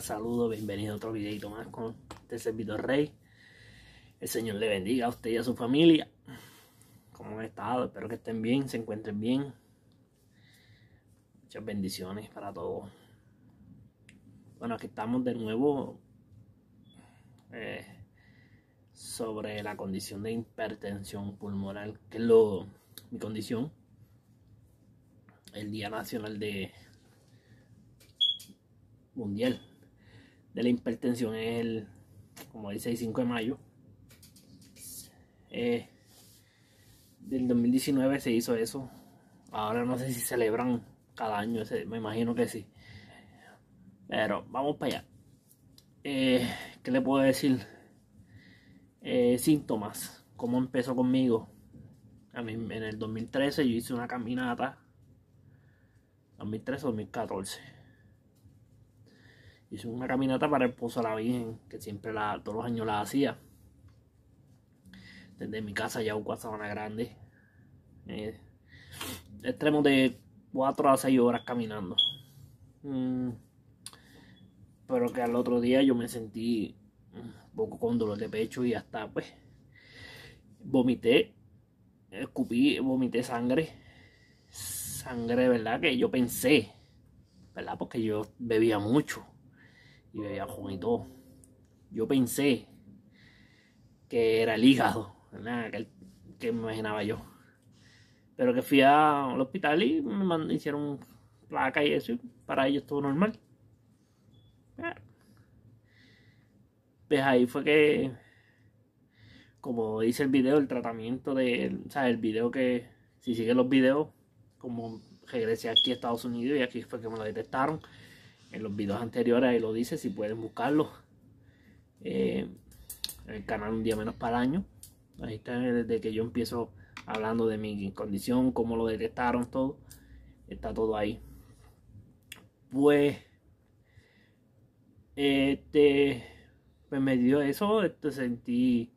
saludos, bienvenido a otro videito más con este servidor Rey. El Señor le bendiga a usted y a su familia. ¿Cómo han estado? Espero que estén bien, se encuentren bien. Muchas bendiciones para todos. Bueno, aquí estamos de nuevo eh, sobre la condición de hipertensión pulmonar, que es lo, mi condición. El Día Nacional de mundial de la hipertensión es el, como dice, el 5 de mayo. Eh, del 2019 se hizo eso. Ahora no sé si celebran cada año, me imagino que sí. Pero vamos para allá. que eh, ¿Qué le puedo decir? Eh, síntomas. ¿Cómo empezó conmigo? A mí, en el 2013 yo hice una caminata. 2013-2014 hice una caminata para el Pozo de la Virgen, que siempre la, todos los años la hacía. Desde mi casa ya a Sabana Grande. Eh, extremo de 4 a 6 horas caminando. Mm, pero que al otro día yo me sentí un poco con dolor de pecho y hasta pues vomité, escupí, vomité sangre. Sangre, ¿verdad? Que yo pensé, ¿verdad? Porque yo bebía mucho y y todo Yo pensé que era el hígado, Que, me imaginaba yo. Pero que fui al hospital y me hicieron placa y eso, para ellos todo normal. Ah. Pues ahí fue que, como dice el video, el tratamiento de, o sea, el video que, si siguen los videos, como regresé aquí a Estados Unidos y aquí fue que me lo detectaron en los videos anteriores ahí lo dice, si pueden buscarlo. En eh, el canal Un Día Menos para el Año. Ahí está desde que yo empiezo hablando de mi condición, cómo lo detectaron, todo. Está todo ahí. Pues, este, pues me dio eso, este, sentí,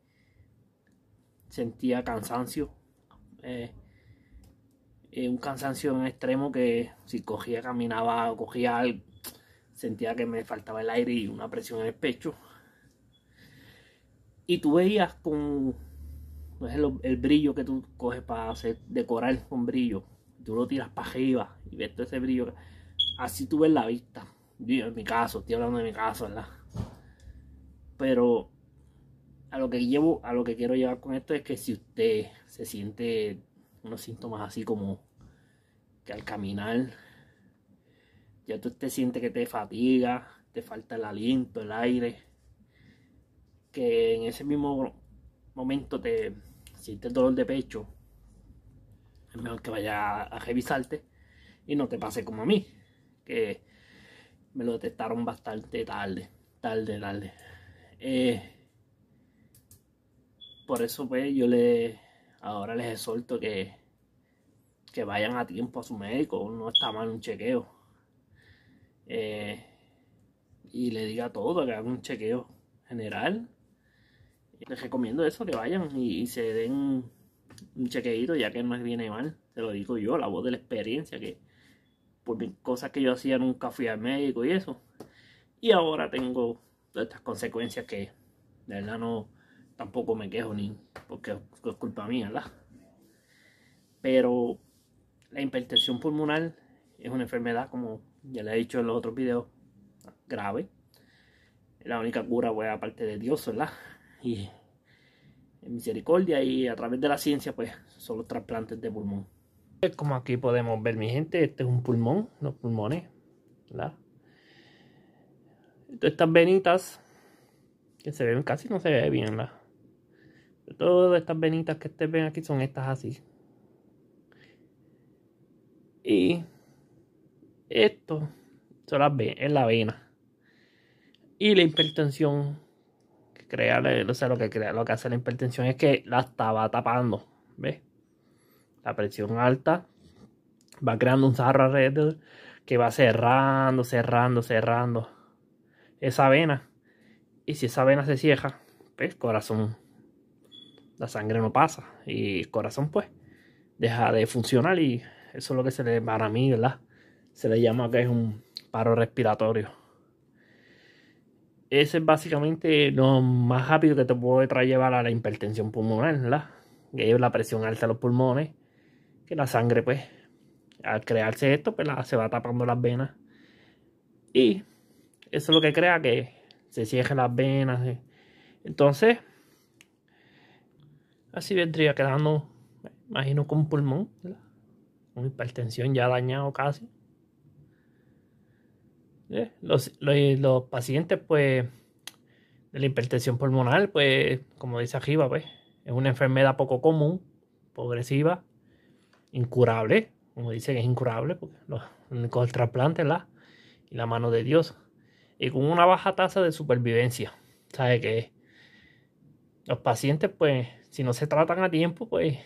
sentía cansancio. Eh, eh, un cansancio en extremo que si cogía, caminaba, o cogía algo sentía que me faltaba el aire y una presión en el pecho. Y tú veías con pues, el, el, brillo que tú coges para hacer decorar con brillo, tú lo tiras para arriba y ves todo ese brillo. Así tú ves la vista. Yo, en mi caso, estoy hablando de mi caso, ¿verdad? Pero a lo que llevo, a lo que quiero llevar con esto es que si usted se siente unos síntomas así como que al caminar ya tú te sientes que te fatiga, te falta el aliento, el aire, que en ese mismo momento te sientes dolor de pecho, es mejor que vaya a revisarte y no te pase como a mí, que me lo detectaron bastante tarde, tarde, tarde. Eh, por eso pues yo le ahora les exhorto que, que vayan a tiempo a su médico, no está mal un chequeo eh, y le diga todo, que haga un chequeo general. Les recomiendo eso, que vayan y, se den un chequeito, ya que no bien viene mal. Te lo digo yo, la voz de la experiencia, que por cosas que yo hacía nunca fui al médico y eso. Y ahora tengo todas estas consecuencias que de verdad tampoco me quejo ni porque es culpa mía, ¿verdad? Pero la hipertensión pulmonar es una enfermedad como ya le he dicho en los otros videos, grave. La única cura, pues, aparte de Dios, ¿verdad? Y en misericordia y a través de la ciencia, pues, son los trasplantes de pulmón. Como aquí podemos ver, mi gente, este es un pulmón, los pulmones, ¿verdad? estas venitas, que se ven casi no se ve bien, ¿verdad? todas estas venitas que ustedes ven aquí son estas así. Y esto son las es la vena. Y la hipertensión que lo que crea, lo que hace la hipertensión es que la estaba tapando. ¿Ves? La presión alta va creando un zarro alrededor que va cerrando, cerrando, cerrando esa vena. Y si esa vena se cierra, pues el corazón, la sangre no pasa. Y el corazón, pues, deja de funcionar. Y eso es lo que se le para mí, ¿verdad? se le llama que es un paro respiratorio. Ese es básicamente lo más rápido que te puede llevar a la hipertensión pulmonar, la Que es la presión alta de los pulmones, que la sangre, pues, al crearse esto, pues la, se va tapando las venas. Y eso es lo que crea que se cierren las venas. Entonces, así vendría quedando, imagino, con un pulmón, una hipertensión ya dañado casi. Eh, los, pacientes, pues, de la hipertensión pulmonar, pues, como dice arriba, pues, es una enfermedad poco común, progresiva, incurable, como dice que es incurable, porque los, con el trasplante la, y la mano de Dios, y con una baja tasa de supervivencia. ¿Sabe que Los pacientes, pues, si no se tratan a tiempo, pues,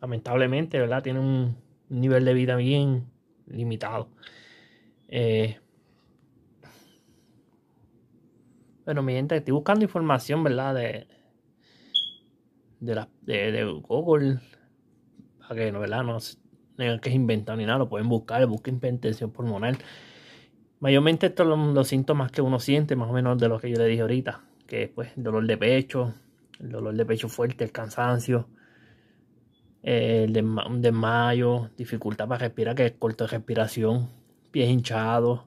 lamentablemente, ¿verdad? Tienen un nivel de vida bien limitado. Eh, bueno, mi gente, estoy buscando información, ¿verdad? De, de, de, Google. Para que, ¿verdad? No es que inventar ni nada, lo pueden buscar, busquen hipertensión pulmonar. Mayormente estos son los, síntomas que uno siente, más o menos de lo que yo le dije ahorita, que es pues dolor de pecho, el dolor de pecho fuerte, el cansancio, eh, el desmayo, dificultad para respirar, que es corto de respiración, pies hinchados,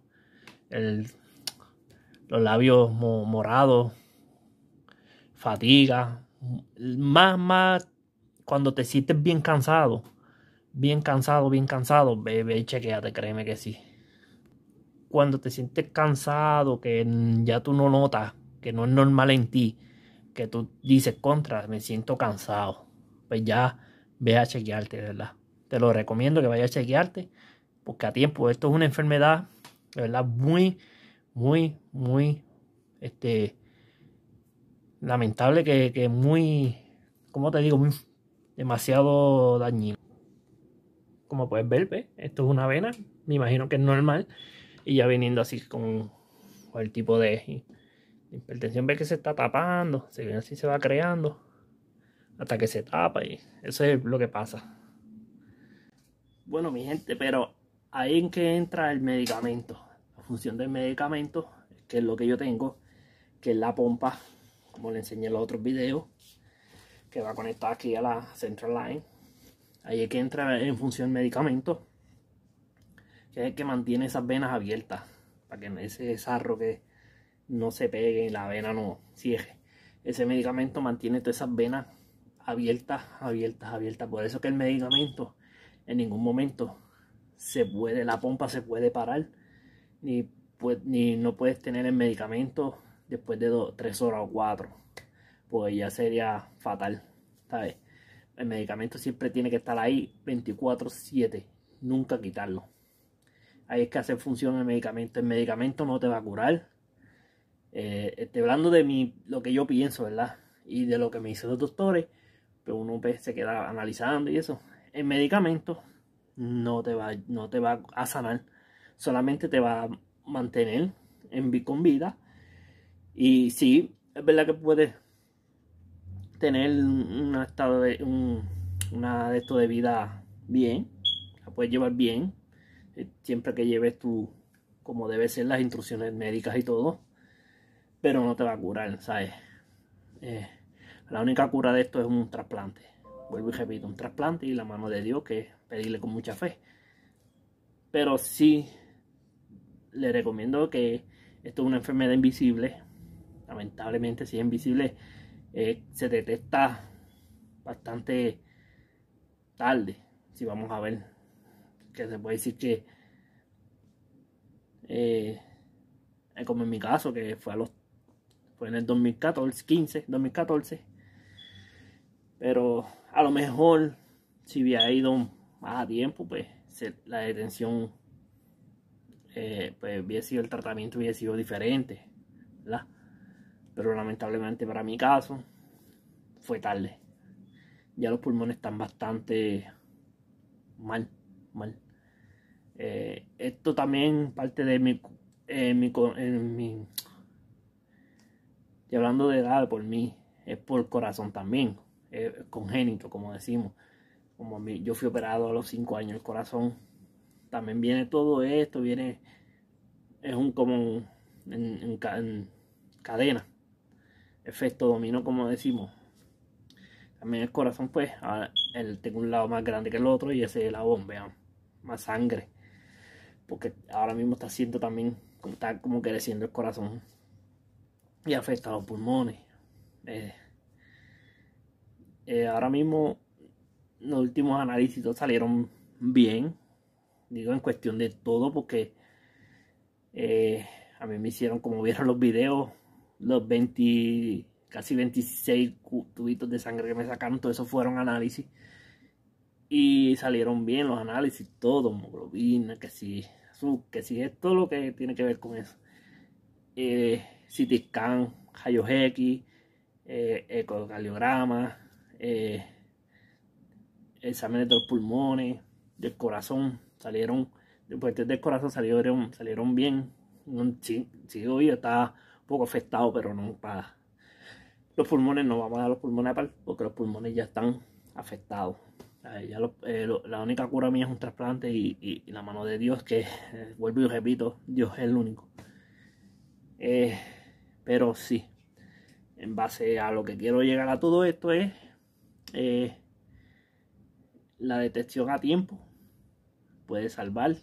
los labios morados, fatiga. Más, más cuando te sientes bien cansado, bien cansado, bien cansado, ve, chequeate, créeme que sí. Cuando te sientes cansado, que ya tú no notas, que no es normal en ti, que tú dices contra, me siento cansado, pues ya ve a chequearte, ¿verdad? Te lo recomiendo que vayas a chequearte porque a tiempo, esto es una enfermedad, de verdad, muy, muy, muy, este, lamentable que, que muy, como te digo, demasiado dañino. Como puedes ver, esto es una vena, me imagino que es normal, y ya viniendo así con, el tipo de, hipertensión, ve que se está tapando, se viene así, se va creando, hasta que se tapa, y eso es lo que pasa. Bueno, mi gente, pero ahí en que entra el medicamento. La función del medicamento, que es lo que yo tengo, que es la pompa, como le enseñé en los otros videos, que va conectada aquí a la central line. Ahí es que entra en función medicamento, que es que mantiene esas venas abiertas, para que ese sarro que no se pegue y la vena no cierre. Ese medicamento mantiene todas esas venas abiertas, abiertas, abiertas. Por eso que el medicamento en ningún momento se puede, la pompa se puede parar, ni, pues, ni no puedes tener el medicamento después de tres horas o cuatro pues ya sería fatal, El medicamento siempre tiene que estar ahí 24/7, nunca quitarlo. Hay que hacer función el medicamento. El medicamento no te va a curar. Eh, estoy hablando de mi, lo que yo pienso, ¿verdad? Y de lo que me dicen los doctores, pero pues uno pues, se queda analizando y eso. El medicamento no te va, no te va a sanar, solamente te va a mantener en, con vida. Y sí, es verdad que puedes tener un estado de una de esto de vida bien, la puedes llevar bien, eh, siempre que lleves tu como debe ser las instrucciones médicas y todo, pero no te va a curar, ¿sabes? Eh, la única cura de esto es un trasplante vuelvo y repito, un trasplante y la mano de Dios, que pedirle con mucha fe. Pero sí, le recomiendo que esto es una enfermedad invisible. Lamentablemente, si es invisible, eh, se detecta bastante tarde. Si vamos a ver, que se puede decir que, eh, eh como en mi caso, que fue a los fue en el 2014, 15, 2014. Pero a lo mejor si hubiera ido más a tiempo, pues la detención, eh, pues hubiese sido el tratamiento, hubiese sido diferente, ¿verdad? Pero lamentablemente para mi caso, fue tarde. Ya los pulmones están bastante mal, mal. Eh, esto también parte de mi, eh, mi y hablando de edad por mí, es por corazón también. Eh, congénito, como decimos. Como a yo fui operado a los 5 años el corazón. También viene todo esto, viene, es un como en, cadena, efecto dominó, como decimos. También el corazón, pues, ahora, él tengo un lado más grande que el otro y ese es la bomba más sangre. Porque ahora mismo está siendo también, está como creciendo el corazón y afecta a los pulmones. Eh, eh, ahora mismo los últimos análisis salieron bien. Digo en cuestión de todo porque eh, a mí me hicieron, como vieron los videos, los 20, casi 26 tubitos de sangre que me sacaron, todo eso fueron análisis. Y salieron bien los análisis, todo, hemoglobina, que si que si es todo lo que tiene que ver con eso. Eh, CT scan, rayos X, eh, ecocardiograma, eh, exámenes de los pulmones, del corazón, salieron, después del corazón salieron, salieron bien, Si sí, sí hoy está un poco afectado, pero no para los pulmones, no vamos a dar los pulmones porque los pulmones ya están afectados. Eh, la única cura mía es un trasplante y, la mano de Dios, que eh, vuelvo y repito, Dios es el único. pero sí, en base a lo que quiero llegar a todo esto es eh, la detección a tiempo puede salvar.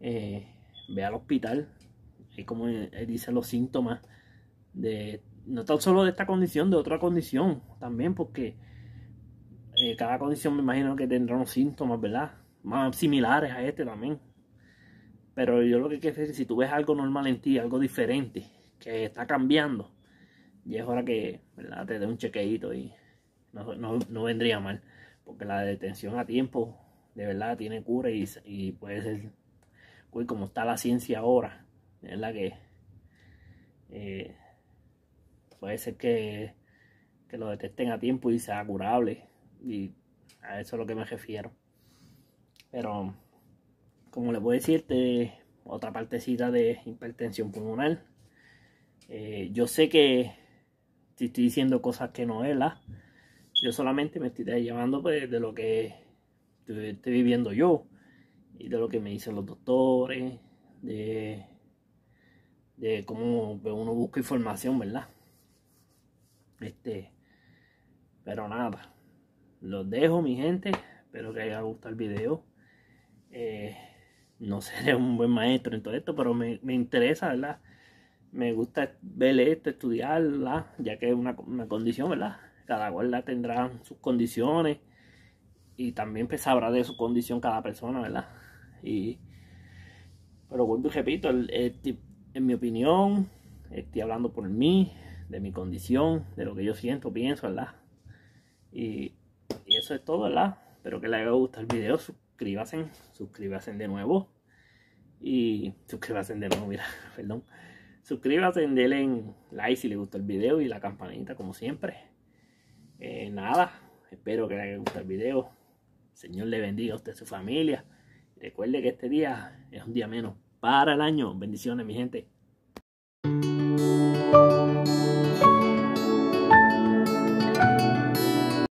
Eh, ve al hospital, y como eh, dice los síntomas de no tan solo de esta condición, de otra condición también, porque cada condición me imagino que tendrá unos síntomas, ¿verdad? Más similares a este también. Pero yo lo que quiero decir, si tú ves algo normal en ti, algo diferente, que está cambiando, y es hora que te dé un chequeito y no, vendría mal. Porque la detención a tiempo, de verdad, tiene cura y, puede ser, como está la ciencia ahora, es la que eh, puede ser que, que lo detecten a tiempo y sea curable. Y a eso es a lo que me refiero. Pero, como le puedo decirte, otra partecita de hipertensión pulmonar. Eh, yo sé que si estoy diciendo cosas que no es, la. Yo solamente me estoy llevando pues, de lo que estoy, viviendo yo y de lo que me dicen los doctores, de, cómo pues, uno busca información, ¿verdad? Este, pero nada, los dejo, mi gente. Espero que haya gustado el video. Eh, no seré un buen maestro en todo esto, pero me, interesa, ¿verdad? Me gusta ver esto, estudiarla, ya que es una condición, ¿verdad? cada guarda tendrá sus condiciones y también pues, sabrá de su condición cada persona, ¿verdad? Y, pero vuelvo y repito, en mi opinión, estoy hablando por mí, de mi condición, de lo que yo siento, pienso, ¿verdad? Y, eso es todo, ¿verdad? Espero que les haya gustado el video, suscríbanse, suscríbanse de nuevo. Y suscríbanse de nuevo, mira, perdón. Suscríbanse, denle like si le gustó el video y la campanita, como siempre. Eh, nada, espero que les haya gustado el video. Señor le bendiga a usted y su familia. Recuerde que este día es un día menos para el año. Bendiciones, mi gente.